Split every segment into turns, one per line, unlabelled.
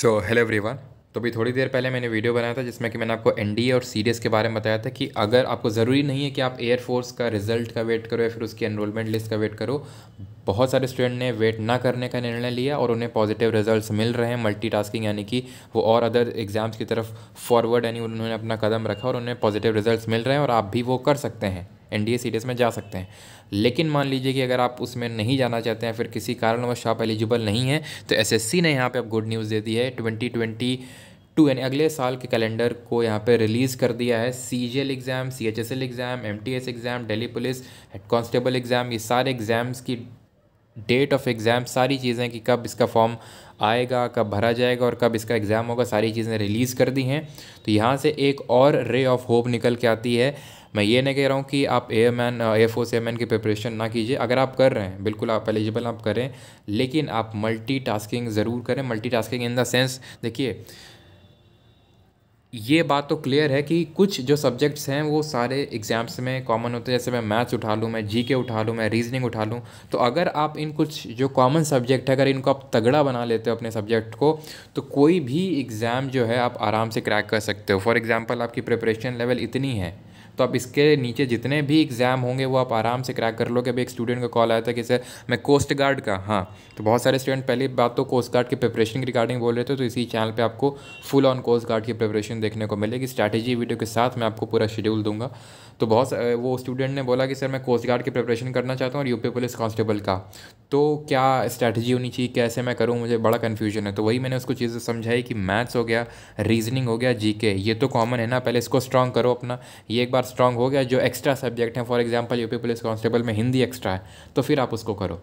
so hello everyone तो अभी थोड़ी देर पहले मैंने वीडियो बनाया था जिसमें कि मैंने आपको एनडीए और सीडीएस के बारे में बताया था कि अगर आपको ज़रूरी नहीं है कि आप एयरफोर्स का रिजल्ट का वेट करो या फिर उसकी एनरोलमेंट लिस्ट का वेट करो बहुत सारे स्टूडेंट ने वेट ना करने का निर्णय लिया और उन्हें पॉजिटिव रिजल्ट्स मिल रहे हैं मल्टी यानी कि वो और अदर एग्ज़ाम्स की तरफ फॉरवर्ड यानी उन्होंने अपना कदम रखा और उन्हें पॉजिटिव रिजल्ट मिल रहे हैं और आप भी वो कर सकते हैं डी सीरीज़ में जा सकते हैं लेकिन मान लीजिए कि अगर आप उसमें नहीं जाना चाहते हैं फिर किसी कारणवश आप एलिजिबल नहीं हैं तो एस ने यहाँ पर अब गुड न्यूज़ दे दी है ट्वेंटी ट्वेंटी टू यानी अगले साल के कैलेंडर को यहाँ पे रिलीज़ कर दिया है C G L exam C H S L exam M T S exam Delhi police head constable exam ये सारे एग्ज़ाम्स की डेट ऑफ एग्ज़ाम सारी चीज़ें कि कब इसका फॉर्म आएगा कब भरा जाएगा और कब इसका एग्ज़ाम होगा सारी चीज़ें रिलीज़ कर दी हैं तो यहाँ से एक और रे ऑफ होप निकल के आती है मैं ये नहीं कह रहा हूँ कि आप M N A force M N की प्रिपरेशन ना कीजिए अगर आप कर रहे हैं बिल्कुल आप एलिजिबल आप करें लेकिन आप मल्टी ज़रूर करें मल्टी इन द सेंस देखिए ये बात तो क्लियर है कि कुछ जो सब्जेक्ट्स हैं वो सारे एग्ज़ाम्स में कॉमन होते हैं जैसे मैं मैथ्स उठा लूँ मैं जीके उठा लूँ मैं रीजनिंग उठा लूँ तो अगर आप इन कुछ जो कॉमन सब्जेक्ट है अगर इनको आप तगड़ा बना लेते हो अपने सब्जेक्ट को तो कोई भी एग्ज़ाम जो है आप आराम से क्रैक कर सकते हो फॉर एग्ज़ाम्पल आपकी प्रिपरेशन लेवल इतनी है तो आप इसके नीचे जितने भी एग्ज़ाम होंगे वो आप आराम से क्रैक कर लो कि अभी एक स्टूडेंट का कॉल आया था कि सर मैं कोस्ट गार्ड का हाँ तो बहुत सारे स्टूडेंट पहली बात तो कोस्ट गार्ड की प्रिपरेशन की रिगार्डिंग बोल रहे थे तो इसी चैनल पर आपको फुल ऑन कोस्ट गार्ड की प्रिपरेशन देखने को मिलेगी स्ट्रैटेजी वीडियो के साथ मैं आपको पूरा शेड्यूल दूंगा तो बहुत वो स्टूडेंट ने बोला कि सर मैं कोस्ट गार्ड की प्रिपरेशन करना चाहता हूँ और यूपी पुलिस कांस्टेबल का तो क्या स्ट्रैटेजी होनी चाहिए कैसे मैं करूँ मुझे बड़ा कन्फ्यूजन है तो वही मैंने उसको चीज़ें समझाई कि मैथ्स हो गया रीजनिंग हो गया जीके ये तो कॉमन है ना पहले इसको स्ट्रॉन्ग करो अपना ये एक बार और स्ट्रांग हो गया जो एक्स्ट्रा सब्जेक्ट हैं for example UP police constable में हिंदी एक्स्ट्रा है तो फिर आप उसको करो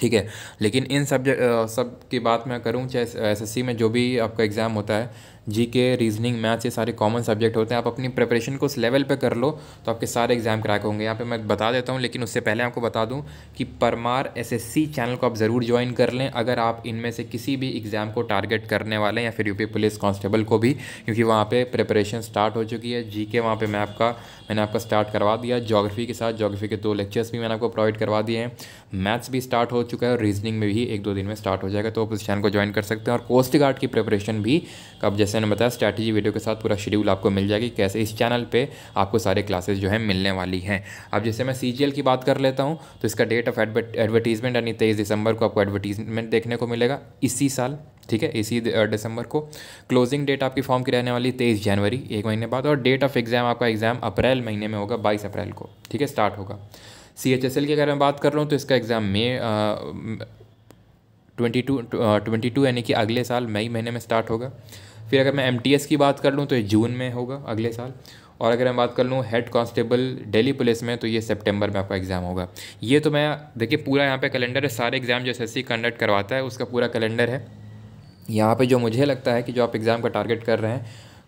ठीक है लेकिन इन सब्जेक्ट सब की बात मैं करूँ चाहे एसएससी में जो भी आपका एग्ज़ाम होता है जी के रीजनिंग मैथ्स ये सारे कॉमन सब्जेक्ट होते हैं आप अपनी प्रिपरेशन को उस लेवल पे कर लो तो आपके सारे एग्जाम क्रैक होंगे यहाँ पे मैं बता देता हूँ लेकिन उससे पहले आपको बता दूँ कि परमार एसएससी चैनल को आप ज़रूर ज्वाइन कर लें अगर आप इनमें से किसी भी एग्ज़ाम को टारगेट करने वाले हैं या फिर यूपी पुलिस कॉन्स्टेबल को भी क्योंकि वहाँ पर प्रिपरेशन स्टार्ट हो चुकी है जी के वहाँ पर आपका मैंने आपका स्टार्ट करवा दिया जोग्राफी के साथ जोग्राफी के दो लेक्चर्स भी मैंने आपको प्रोवाइड करवा दिए हैं मैथ्स भी स्टार्ट हो चुका है और रीजनिंग में भी एक दो दिन में स्टार्ट हो जाएगा तो आप उस चैनल को ज्वाइन कर सकते हैं और कोस्ट गार्ड की प्रिपरेशन भी अब जैसे मैंने बताया स्ट्रैटेजी वीडियो के साथ पूरा शेड्यूल आपको मिल जाएगी कैसे इस चैनल पर आपको सारे क्लासेज जो है मिलने वाली हैं अब जैसे मैं सी की बात कर लेता हूँ तो इसका डेट ऑफ एडवर्टीजमेंट यानी तेईस दिसंबर को आपको एडवर्टीजमेंट देखने को मिलेगा इसी साल ठीक है इसी दिसंबर को क्लोजिंग डेट आपकी फॉर्म की रहने वाली तेईस जनवरी एक महीने बाद और डेट ऑफ एग्ज़ाम आपका एग्ज़ाम अप्रैल महीने में होगा बाईस अप्रैल को ठीक है स्टार्ट होगा सी एच एस एल की अगर मैं बात कर रहा हूँ तो इसका exam May twenty two twenty two यानी कि अगले साल मई महीने में स्टार्ट होगा फिर अगर मैं एम की बात कर लूँ तो ये जून में होगा अगले साल और अगर मैं बात कर लूँ हेड कांस्टेबल दिल्ली पुलिस में तो ये सितंबर में आपका एग्ज़ाम होगा ये तो मैं देखिए पूरा यहाँ पे कैलेंडर है सारे एग्ज़ाम जो एस कंडक्ट करवाता है उसका पूरा कैलेंडर है यहाँ पे जो मुझे लगता है कि जो आप एग्ज़ाम का टारगेट कर रहे हैं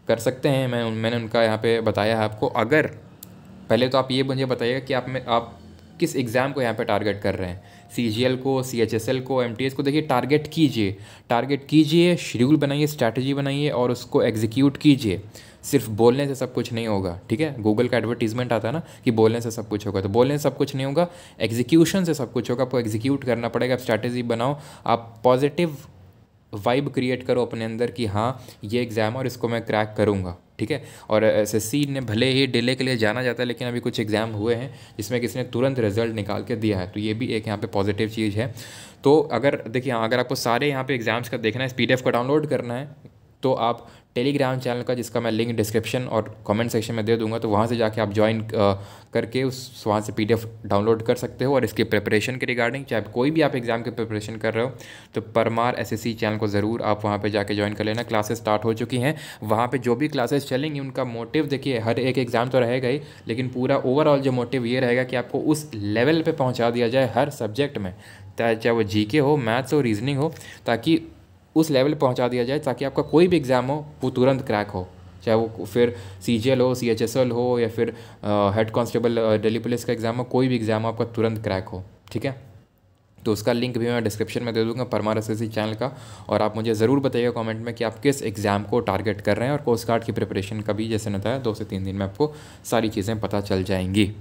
कर सकते हैं मैं मैंने उनका यहाँ पर बताया है आपको अगर पहले तो आप ये मुझे बताइएगा कि आप में आप किस एग्ज़ाम को यहाँ पर टारगेट कर रहे हैं सी को सी को एम को देखिए टारगेट कीजिए टारगेट कीजिए शेड्यूल बनाइए स्ट्रैटेजी बनाइए और उसको एग्जीक्यूट कीजिए सिर्फ बोलने से सब कुछ नहीं होगा ठीक है गूगल का एडवर्टीजमेंट आता है ना कि बोलने से सब कुछ होगा तो बोलने से सब कुछ नहीं होगा एग्जीक्यूशन से सब कुछ होगा आपको एग्जीक्यूट करना पड़ेगा आप स्ट्रैटेजी बनाओ आप पॉजिटिव वाइब क्रिएट करो अपने अंदर कि हाँ ये एग्ज़ाम और इसको मैं क्रैक करूँगा ठीक है और एस ने भले ही डिले के लिए जाना जाता है लेकिन अभी कुछ एग्ज़ाम हुए हैं जिसमें किसी ने तुरंत रिजल्ट निकाल के दिया है तो ये भी एक यहाँ पे पॉजिटिव चीज़ है तो अगर देखिए अगर आपको सारे यहाँ पे एग्ज़ाम्स का देखना है पी का डाउनलोड करना है तो आप टेलीग्राम चैनल का जिसका मैं लिंक डिस्क्रिप्शन और कमेंट सेक्शन में दे दूंगा तो वहाँ से जाके आप ज्वाइन करके उस वहाँ से पीडीएफ डाउनलोड कर सकते हो और इसके प्रिपरेशन के रिगार्डिंग चाहे कोई भी आप एग्ज़ाम की प्रिपरेशन कर रहे हो तो परमार एसएससी चैनल को ज़रूर आप वहाँ पर जाके ज्वाइन कर लेना क्लासेस स्टार्ट हो चुकी हैं वहाँ पर जो भी क्लासेस चलेंगी उनका मोटिव देखिए हर एक एग्ज़ाम तो रहेगा ही लेकिन पूरा ओवरऑल जो मोटिव ये रहेगा कि आपको उस लेवल पर पहुँचा दिया जाए हर सब्जेक्ट में चाहे वो जीके हो मैथ्स हो रीजनिंग हो ताकि उस लेवल पहुंचा दिया जाए ताकि आपका कोई भी एग्ज़ाम हो वो तुरंत क्रैक हो चाहे वो फिर सी जी एल हो सी एच एस एल हो या फिर हेड कॉन्स्टेबल डेली पुलिस का एग्ज़ाम हो कोई भी एग्ज़ाम हो आपका तुरंत क्रैक हो ठीक है तो उसका लिंक भी मैं डिस्क्रिप्शन में दे दूंगा परमार एस चैनल का और आप मुझे ज़रूर बताइएगा कमेंट में कि आप किस एग्ज़ाम को टारगेट कर रहे हैं और कोस्ट गार्ड की प्रिपरेशन का भी जैसे बताया दो से तीन दिन में आपको सारी चीज़ें पता चल जाएंगी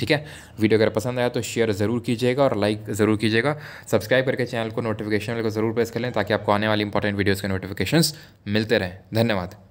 ठीक है वीडियो अगर पसंद आया तो शेयर ज़रूर कीजिएगा और लाइक ज़रूर कीजिएगा सब्सक्राइब करके चैनल को नोटिफिकेशन को ज़रूर प्रेस कर लें ताकि आपको आने वाली इंपॉर्टेंट वीडियोज़ के नोटिफिकेशन मिलते रहें धन्यवाद